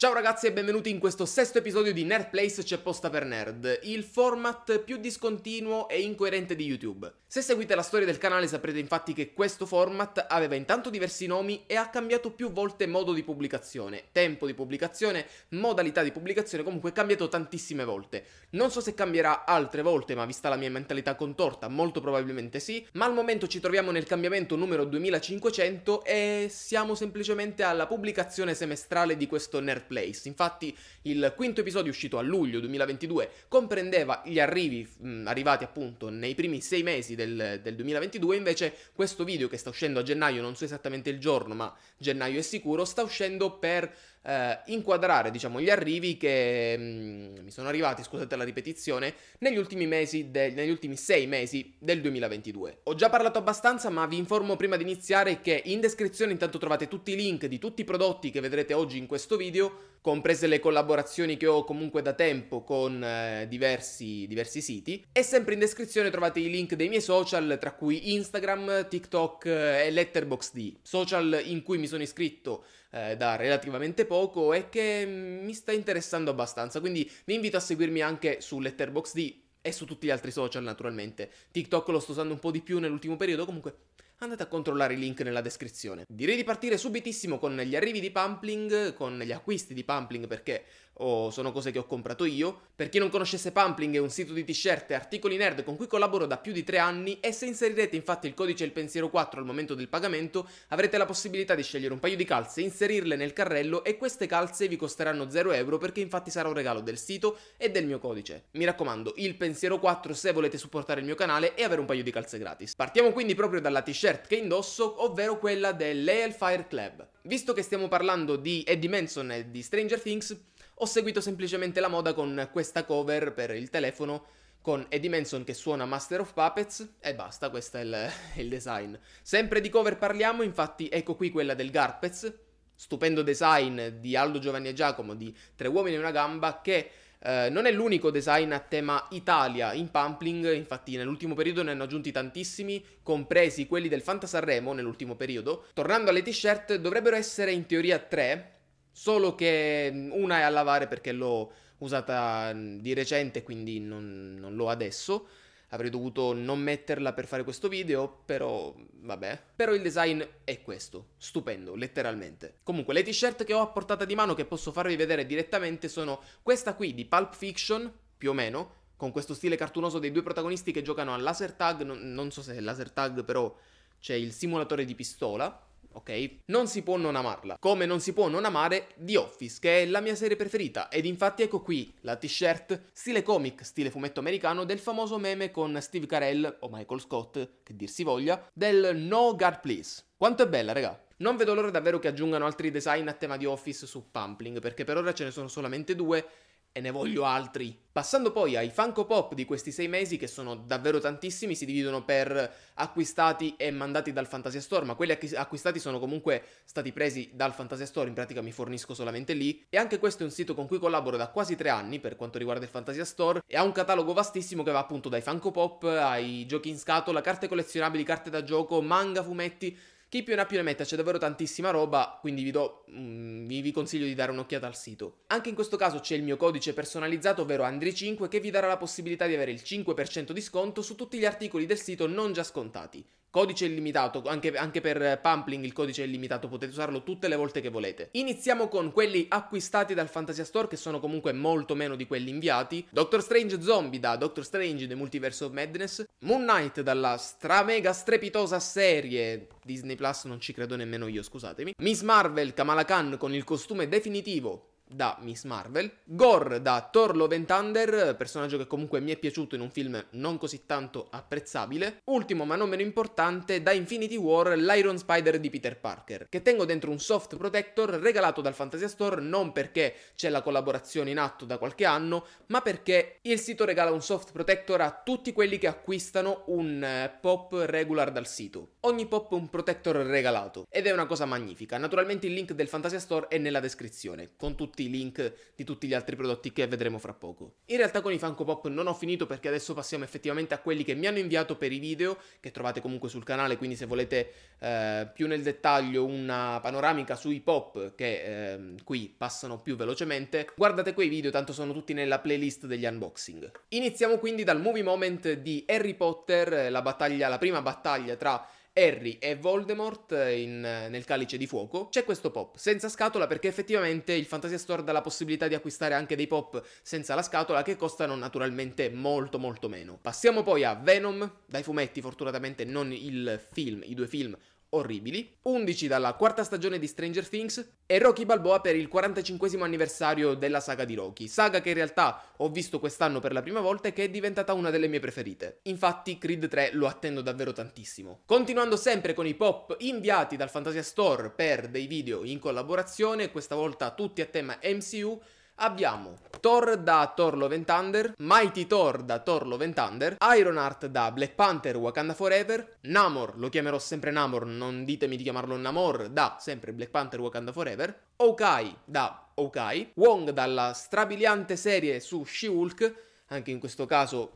Ciao ragazzi e benvenuti in questo sesto episodio di Nerd Place c'è posta per nerd, il format più discontinuo e incoerente di YouTube. Se seguite la storia del canale saprete infatti che questo format aveva intanto diversi nomi e ha cambiato più volte modo di pubblicazione, tempo di pubblicazione, modalità di pubblicazione, comunque è cambiato tantissime volte. Non so se cambierà altre volte, ma vista la mia mentalità contorta, molto probabilmente sì, ma al momento ci troviamo nel cambiamento numero 2500 e siamo semplicemente alla pubblicazione semestrale di questo Nerd Place. Infatti il quinto episodio uscito a luglio 2022 comprendeva gli arrivi mh, arrivati appunto nei primi sei mesi del, del 2022, invece questo video che sta uscendo a gennaio, non so esattamente il giorno ma gennaio è sicuro, sta uscendo per eh, inquadrare diciamo, gli arrivi che mh, mm, mi sono arrivati, scusate la ripetizione, negli ultimi, mesi de- negli ultimi sei mesi del 2022. Ho già parlato abbastanza, ma vi informo prima di iniziare che in descrizione intanto trovate tutti i link di tutti i prodotti che vedrete oggi in questo video comprese le collaborazioni che ho comunque da tempo con eh, diversi, diversi, siti. E sempre in descrizione trovate i link dei miei social, tra cui Instagram, TikTok eh, e Letterboxd, social in cui mi sono iscritto eh, da relativamente poco e che mm, mi sta interessando abbastanza, quindi vi invito a seguirmi anche su Letterboxd e su tutti gli altri social naturalmente. TikTok lo sto usando un po' di più nell'ultimo periodo, comunque andate a controllare i link nella descrizione. Direi di partire subitissimo con gli arrivi di Pumpling, con gli acquisti di Pumpling perché oh, sono cose che ho comprato io. Per chi non conoscesse Pumpling è un sito di t-shirt e articoli nerd con cui collaboro da più di tre anni e se inserirete infatti il codice il pensiero 4 al momento del pagamento avrete la possibilità di scegliere un paio di calze, inserirle nel carrello e queste calze vi costeranno 0 euro perché infatti sarà un regalo del sito e del mio codice. Mi raccomando, il pensiero 4 se volete supportare il mio canale e avere un paio di calze gratis. Partiamo quindi proprio dalla t-shirt t-shirt che indosso, ovvero quella dell'Ailfire Club. Visto che stiamo parlando di Eddie Manson e di Stranger Things, ho seguito semplicemente la moda con questa cover per il telefono con Eddie Manson che suona Master of Puppets e basta, questo è il, il design. Sempre di cover parliamo, infatti ecco qui quella del Garpets, stupendo design di Aldo Giovanni e Giacomo di Tre uomini e una gamba che eh, non è l'unico design a tema Italia in Pampling, infatti nell'ultimo periodo ne hanno aggiunti tantissimi, compresi quelli del Fantasarremo nell'ultimo periodo. Tornando alle t-shirt, dovrebbero essere in teoria tre, solo che mm, una è a lavare perché l'ho usata mm, di recente, quindi non, non l'ho adesso. Avrei dovuto non metterla per fare questo video, però vabbè. Però il design è questo, stupendo, letteralmente. Comunque, le t-shirt che ho a portata di mano che posso farvi vedere direttamente sono questa qui di Pulp Fiction, più o meno, con questo stile cartunoso dei due protagonisti che giocano a laser tag, non, non so se è laser tag, però c'è il simulatore di pistola ok? Non si può non amarla, come non si può non amare The Office, che è la mia serie preferita, ed infatti ecco qui la t-shirt stile comic, stile fumetto americano del famoso meme con Steve Carell o Michael Scott, che dir si voglia, del No God Please. Quanto è bella, raga! Non vedo l'ora davvero che aggiungano altri design a tema di Office su Pumpling, perché per ora ce ne sono solamente due e ne voglio altri. Passando poi ai Funko Pop di questi sei mesi, che sono davvero tantissimi, si dividono per acquistati e mandati dal Fantasia Store, ma quelli acquistati sono comunque stati presi dal Fantasia Store, in pratica mi fornisco solamente lì. E anche questo è un sito con cui collaboro da quasi tre anni per quanto riguarda il Fantasia Store, e ha un catalogo vastissimo che va appunto dai Funko Pop ai giochi in scatola, carte collezionabili, carte da gioco, manga, fumetti chi più ne ha più ne metta, c'è davvero tantissima roba, quindi vi, do, mm, vi, consiglio di dare un'occhiata al sito. Anche in questo caso c'è il mio codice personalizzato, ovvero Andri5, che vi darà la possibilità di avere il 5% di sconto su tutti gli articoli del sito non già scontati. Codice illimitato, anche, anche, per eh, Pumpling il codice è illimitato, potete usarlo tutte le volte che volete. Iniziamo con quelli acquistati dal Fantasia Store, che sono comunque molto meno di quelli inviati. Doctor Strange Zombie da Doctor Strange The Multiverse of Madness. Moon Knight dalla stramega strepitosa serie Disney Plus, non ci credo nemmeno io, scusatemi. Miss Marvel Kamala Khan con il costume definitivo da Miss Marvel, Gore da Thor Love and Thunder, personaggio che comunque mi è piaciuto in un film non così tanto apprezzabile, ultimo ma non meno importante da Infinity War l'Iron Spider di Peter Parker, che tengo dentro un soft protector regalato dal Fantasia Store non perché c'è la collaborazione in atto da qualche anno, ma perché il sito regala un soft protector a tutti quelli che acquistano un eh, pop regular dal sito. Ogni pop è un protector regalato ed è una cosa magnifica. Naturalmente il link del Fantasia Store è nella descrizione, con tutti tutti i link di tutti gli altri prodotti che vedremo fra poco. In realtà con i Funko Pop non ho finito perché adesso passiamo effettivamente a quelli che mi hanno inviato per i video, che trovate comunque sul canale, quindi se volete eh, più nel dettaglio una panoramica sui pop che eh, qui passano più velocemente, guardate quei video, tanto sono tutti nella playlist degli unboxing. Iniziamo quindi dal movie moment di Harry Potter, la battaglia, la prima battaglia tra Harry e Voldemort in, nel calice di fuoco, c'è questo pop senza scatola perché effettivamente il Fantasia Store dà la possibilità di acquistare anche dei pop senza la scatola che costano naturalmente molto molto meno. Passiamo poi a Venom, dai fumetti fortunatamente non il film, i due film orribili, 11 dalla quarta stagione di Stranger Things e Rocky Balboa per il 45 anniversario della saga di Rocky, saga che in realtà ho visto quest'anno per la prima volta e che è diventata una delle mie preferite. Infatti Creed 3 lo attendo davvero tantissimo. Continuando sempre con i pop inviati dal Fantasia Store per dei video in collaborazione, questa volta tutti a tema MCU, abbiamo Thor da Thor Love and Thunder, Mighty Thor da Thor Love and Thunder, Ironheart da Black Panther Wakanda Forever, Namor, lo chiamerò sempre Namor, non ditemi di chiamarlo Namor, da sempre Black Panther Wakanda Forever, Okai da Okai, Wong dalla strabiliante serie su She-Hulk, anche in questo caso,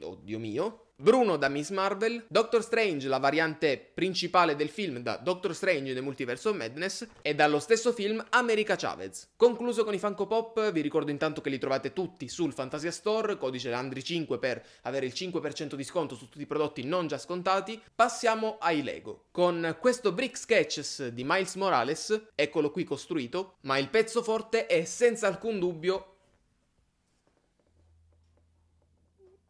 oddio mio, Bruno da Miss Marvel, Doctor Strange, la variante principale del film da Doctor Strange The Multiverse of Madness, e dallo stesso film America Chavez. Concluso con i Funko Pop, vi ricordo intanto che li trovate tutti sul Fantasia Store, codice Landry5 per avere il 5% di sconto su tutti i prodotti non già scontati. Passiamo ai Lego. Con questo Brick Sketches di Miles Morales, eccolo qui costruito, ma il pezzo forte è senza alcun dubbio...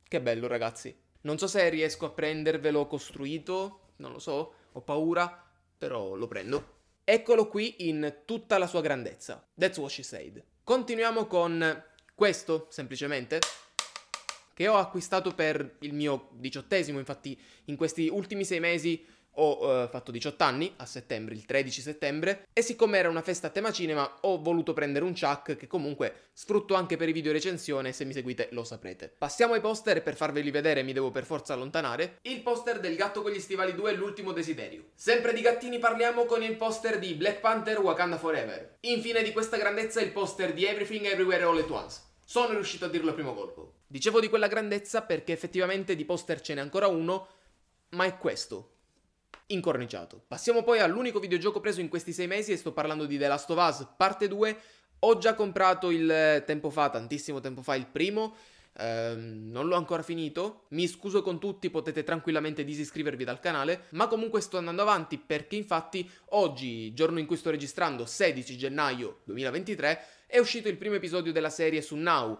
Che bello ragazzi! Non so se riesco a prendervelo costruito, non lo so, ho paura, però lo prendo. Eccolo qui in tutta la sua grandezza. That's what she said. Continuiamo con questo, semplicemente, che ho acquistato per il mio diciottesimo, infatti in questi ultimi sei mesi ho eh, fatto 18 anni a settembre, il 13 settembre, e siccome era una festa a tema cinema ho voluto prendere un chuck che comunque sfrutto anche per i video recensione, se mi seguite lo saprete. Passiamo ai poster e per farveli vedere mi devo per forza allontanare. Il poster del gatto con gli stivali 2 è l'ultimo desiderio. Sempre di gattini parliamo con il poster di Black Panther Wakanda Forever. Infine di questa grandezza il poster di Everything Everywhere All at Once. Sono riuscito a dirlo a primo colpo. Dicevo di quella grandezza perché effettivamente di poster ce n'è ancora uno, ma è questo incorniciato. Passiamo poi all'unico videogioco preso in questi sei mesi e sto parlando di The Last of Us parte 2. Ho già comprato il tempo fa, tantissimo tempo fa, il primo. Ehm, non l'ho ancora finito. Mi scuso con tutti, potete tranquillamente disiscrivervi dal canale. Ma comunque sto andando avanti perché infatti oggi, giorno in cui sto registrando, 16 gennaio 2023, è uscito il primo episodio della serie su Now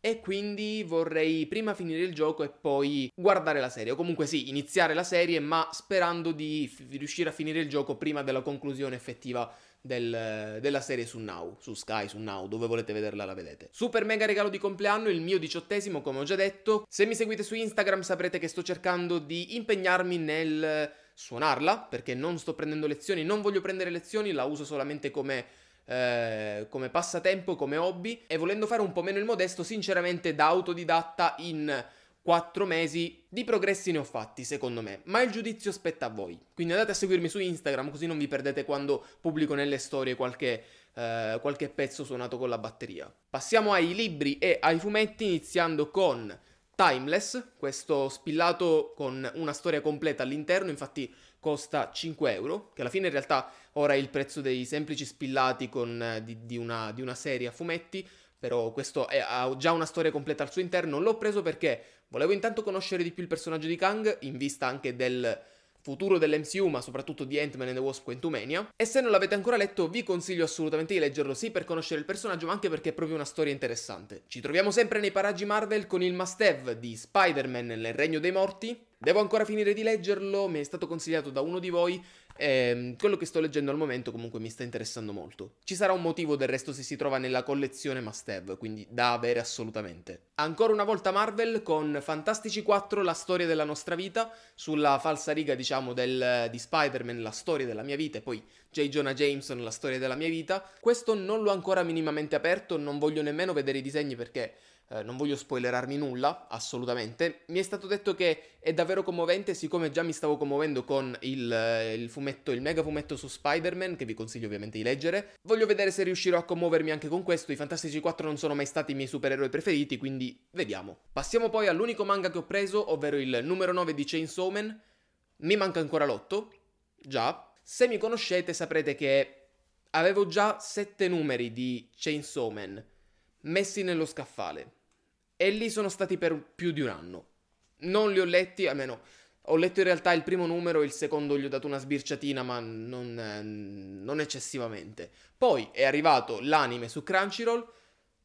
e quindi vorrei prima finire il gioco e poi guardare la serie, o comunque sì, iniziare la serie, ma sperando di f- riuscire a finire il gioco prima della conclusione effettiva del, della serie su Now, su Sky, su Now, dove volete vederla la vedete. Super mega regalo di compleanno, il mio diciottesimo come ho già detto. Se mi seguite su Instagram saprete che sto cercando di impegnarmi nel suonarla, perché non sto prendendo lezioni, non voglio prendere lezioni, la uso solamente come eh, come passatempo, come hobby e volendo fare un po' meno il modesto, sinceramente da autodidatta in 4 mesi di progressi ne ho fatti, secondo me, ma il giudizio spetta a voi. Quindi andate a seguirmi su Instagram così non vi perdete quando pubblico nelle storie qualche, eh, qualche pezzo suonato con la batteria. Passiamo ai libri e ai fumetti iniziando con Timeless, questo spillato con una storia completa all'interno, infatti costa 5 euro, che alla fine in realtà ora è il prezzo dei semplici spillati con, eh, di, di, una, di, una, serie a fumetti, però questo è, ha già una storia completa al suo interno, l'ho preso perché volevo intanto conoscere di più il personaggio di Kang, in vista anche del futuro dell'MCU, ma soprattutto di Ant-Man and the Wasp Quantumania. E se non l'avete ancora letto, vi consiglio assolutamente di leggerlo sì per conoscere il personaggio, ma anche perché è proprio una storia interessante. Ci troviamo sempre nei paraggi Marvel con il must-have di Spider-Man nel Regno dei Morti. Devo ancora finire di leggerlo, mi è stato consigliato da uno di voi eh, quello che sto leggendo al momento comunque mi sta interessando molto. Ci sarà un motivo del resto se si trova nella collezione must have, quindi da avere assolutamente. Ancora una volta Marvel con Fantastici 4, la storia della nostra vita, sulla falsa riga diciamo del, di Spider-Man, la storia della mia vita, e poi J. Jonah Jameson, la storia della mia vita. Questo non l'ho ancora minimamente aperto, non voglio nemmeno vedere i disegni perché eh, non voglio spoilerarmi nulla, assolutamente. Mi è stato detto che è davvero commovente, siccome già mi stavo commuovendo con il, eh, il fumetto, il mega fumetto su Spider-Man, che vi consiglio ovviamente di leggere. Voglio vedere se riuscirò a commuovermi anche con questo. I Fantastici 4 non sono mai stati i miei supereroi preferiti, quindi vediamo. Passiamo poi all'unico manga che ho preso, ovvero il numero 9 di Chainsaw Man. Mi manca ancora l'8. Già. Se mi conoscete saprete che avevo già 7 numeri di Chainsaw Man messi nello scaffale. E lì sono stati per più di un anno. Non li ho letti, almeno ho letto in realtà il primo numero, il secondo gli ho dato una sbirciatina, ma non, eh, non eccessivamente. Poi è arrivato l'anime su Crunchyroll,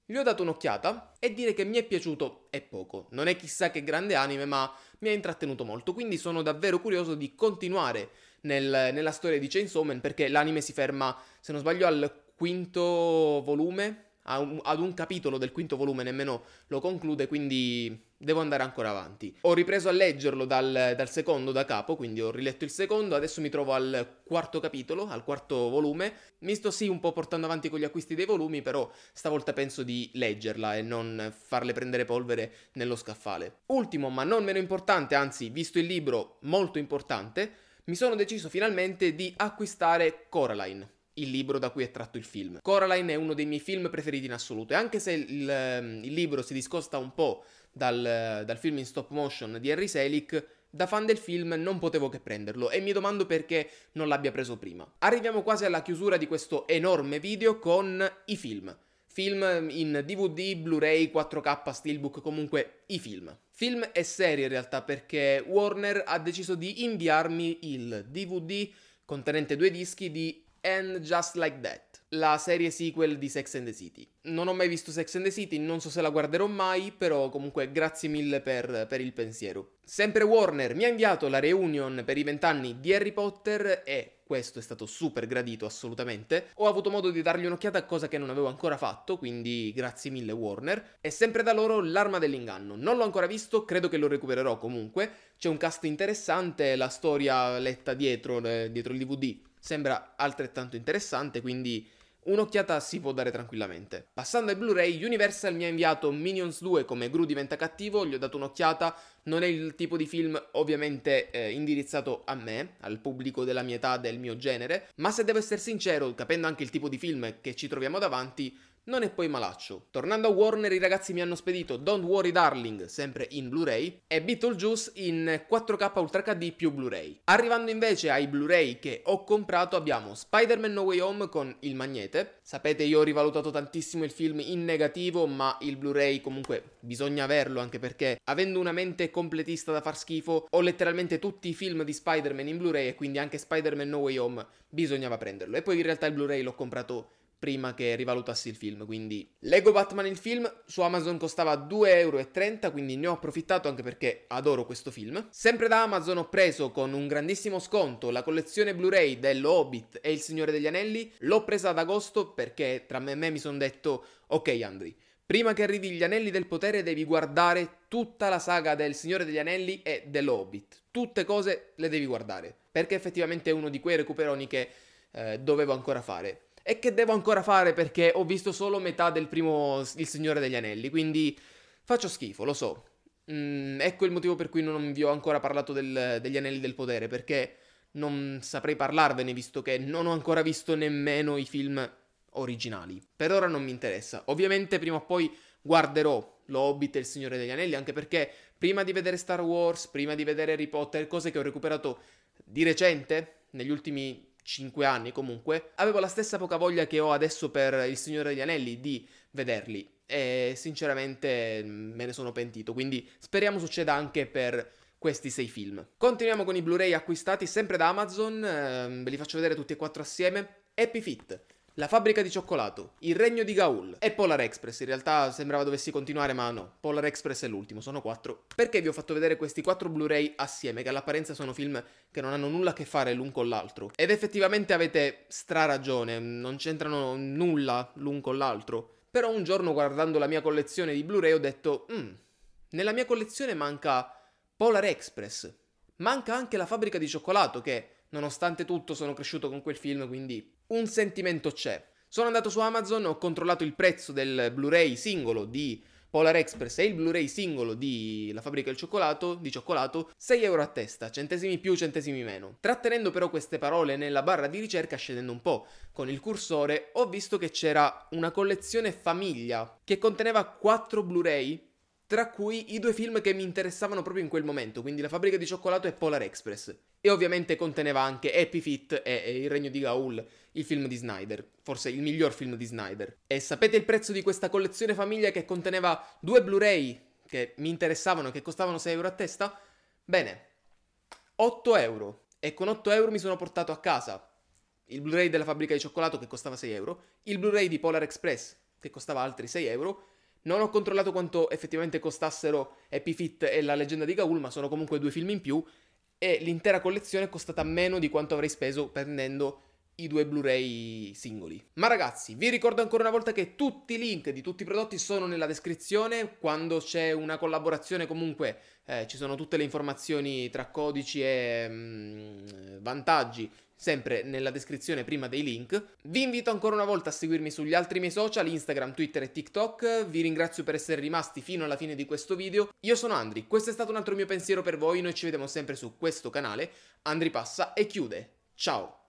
gli ho dato un'occhiata e dire che mi è piaciuto è poco. Non è chissà che grande anime, ma mi ha intrattenuto molto, quindi sono davvero curioso di continuare nel, nella storia di Chainsaw Man perché l'anime si ferma, se non sbaglio, al quinto volume ad un capitolo del quinto volume nemmeno lo conclude, quindi devo andare ancora avanti. Ho ripreso a leggerlo dal, dal, secondo da capo, quindi ho riletto il secondo, adesso mi trovo al quarto capitolo, al quarto volume. Mi sto sì un po' portando avanti con gli acquisti dei volumi, però stavolta penso di leggerla e non farle prendere polvere nello scaffale. Ultimo, ma non meno importante, anzi, visto il libro molto importante, mi sono deciso finalmente di acquistare Coraline il libro da cui è tratto il film. Coraline è uno dei miei film preferiti in assoluto e anche se il, ehm, il libro si discosta un po' dal, dal, film in stop motion di Harry Selick, da fan del film non potevo che prenderlo e mi domando perché non l'abbia preso prima. Arriviamo quasi alla chiusura di questo enorme video con i film. Film in DVD, Blu-ray, 4K, Steelbook, comunque i film. Film e serie in realtà perché Warner ha deciso di inviarmi il DVD contenente due dischi di and Just Like That, la serie sequel di Sex and the City. Non ho mai visto Sex and the City, non so se la guarderò mai, però comunque grazie mille per, per il pensiero. Sempre Warner mi ha inviato la reunion per i vent'anni di Harry Potter e questo è stato super gradito assolutamente. Ho avuto modo di dargli un'occhiata, a cosa che non avevo ancora fatto, quindi grazie mille Warner. E sempre da loro l'arma dell'inganno. Non l'ho ancora visto, credo che lo recupererò comunque. C'è un cast interessante, la storia letta dietro, eh, dietro il DVD sembra altrettanto interessante, quindi un'occhiata si può dare tranquillamente. Passando ai Blu-ray, Universal mi ha inviato Minions 2 come Gru diventa cattivo, gli ho dato un'occhiata, non è il tipo di film ovviamente eh, indirizzato a me, al pubblico della mia età, del mio genere, ma se devo essere sincero, capendo anche il tipo di film che ci troviamo davanti, non è poi malaccio. Tornando a Warner, i ragazzi mi hanno spedito Don't Worry Darling, sempre in Blu-ray, e Beetlejuice in 4K Ultra HD più Blu-ray. Arrivando invece ai Blu-ray che ho comprato abbiamo Spider-Man No Way Home con il magnete. Sapete, io ho rivalutato tantissimo il film in negativo, ma il Blu-ray comunque bisogna averlo anche perché avendo una mente completista da far schifo, ho letteralmente tutti i film di Spider-Man in Blu-ray e quindi anche Spider-Man No Way Home bisognava prenderlo. E poi in realtà il Blu-ray l'ho comprato prima che rivalutassi il film. Quindi Lego Batman il film su Amazon costava 2,30€, quindi ne ho approfittato anche perché adoro questo film. Sempre da Amazon ho preso con un grandissimo sconto la collezione Blu-ray dello Hobbit e Il Signore degli Anelli. L'ho presa ad agosto perché tra me e me mi sono detto ok Andri. Prima che arrivi gli Anelli del Potere devi guardare tutta la saga del Signore degli Anelli e dell'Hobbit. Tutte cose le devi guardare, perché effettivamente è uno di quei recuperoni che eh, dovevo ancora fare e che devo ancora fare perché ho visto solo metà del primo Il Signore degli Anelli, quindi faccio schifo, lo so. Mm, ecco il motivo per cui non vi ho ancora parlato del, degli Anelli del Potere, perché non saprei parlarvene visto che non ho ancora visto nemmeno i film originali. Per ora non mi interessa. Ovviamente prima o poi guarderò lo Hobbit e il Signore degli Anelli, anche perché prima di vedere Star Wars, prima di vedere Harry Potter, cose che ho recuperato di recente, negli ultimi 5 anni comunque, avevo la stessa poca voglia che ho adesso per Il Signore degli Anelli di vederli e sinceramente mm, me ne sono pentito, quindi speriamo succeda anche per questi sei film. Continuiamo con i Blu-ray acquistati sempre da Amazon, ehm, ve li faccio vedere tutti e quattro assieme. Happy Fit, la fabbrica di cioccolato, il regno di Gaul e Polar Express. In realtà sembrava dovessi continuare, ma no. Polar Express è l'ultimo, sono quattro. Perché vi ho fatto vedere questi quattro Blu-ray assieme, che all'apparenza sono film che non hanno nulla a che fare l'un con l'altro. Ed effettivamente avete stra ragione, non c'entrano nulla l'un con l'altro. Però un giorno guardando la mia collezione di Blu-ray ho detto, mmm, nella mia collezione manca Polar Express. Manca anche la fabbrica di cioccolato che Nonostante tutto sono cresciuto con quel film, quindi un sentimento c'è. Sono andato su Amazon, ho controllato il prezzo del Blu-ray singolo di Polar Express e il Blu-ray singolo di La fabbrica del cioccolato, di cioccolato, 6 euro a testa, centesimi più, centesimi meno. Trattenendo però queste parole nella barra di ricerca, scendendo un po' con il cursore, ho visto che c'era una collezione famiglia che conteneva 4 Blu-ray tra cui i due film che mi interessavano proprio in quel momento, quindi La fabbrica di cioccolato e Polar Express. E ovviamente conteneva anche Happy Feet e, Il regno di Gaul, il film di Snyder, forse il miglior film di Snyder. E sapete il prezzo di questa collezione famiglia che conteneva due Blu-ray che mi interessavano e che costavano 6 euro a testa? Bene, 8 euro. E con 8 euro mi sono portato a casa il Blu-ray della fabbrica di cioccolato che costava 6 euro, il Blu-ray di Polar Express che costava altri 6 euro non ho controllato quanto effettivamente costassero Epifit e La leggenda di Gaul, ma sono comunque due film in più e l'intera collezione è costata meno di quanto avrei speso prendendo i due Blu-ray singoli. Ma ragazzi, vi ricordo ancora una volta che tutti i link di tutti i prodotti sono nella descrizione, quando c'è una collaborazione comunque eh, ci sono tutte le informazioni tra codici e mh, mm, vantaggi sempre nella descrizione prima dei link. Vi invito ancora una volta a seguirmi sugli altri miei social, Instagram, Twitter e TikTok. Vi ringrazio per essere rimasti fino alla fine di questo video. Io sono Andri, questo è stato un altro mio pensiero per voi, noi ci vediamo sempre su questo canale. Andri passa e chiude. Ciao!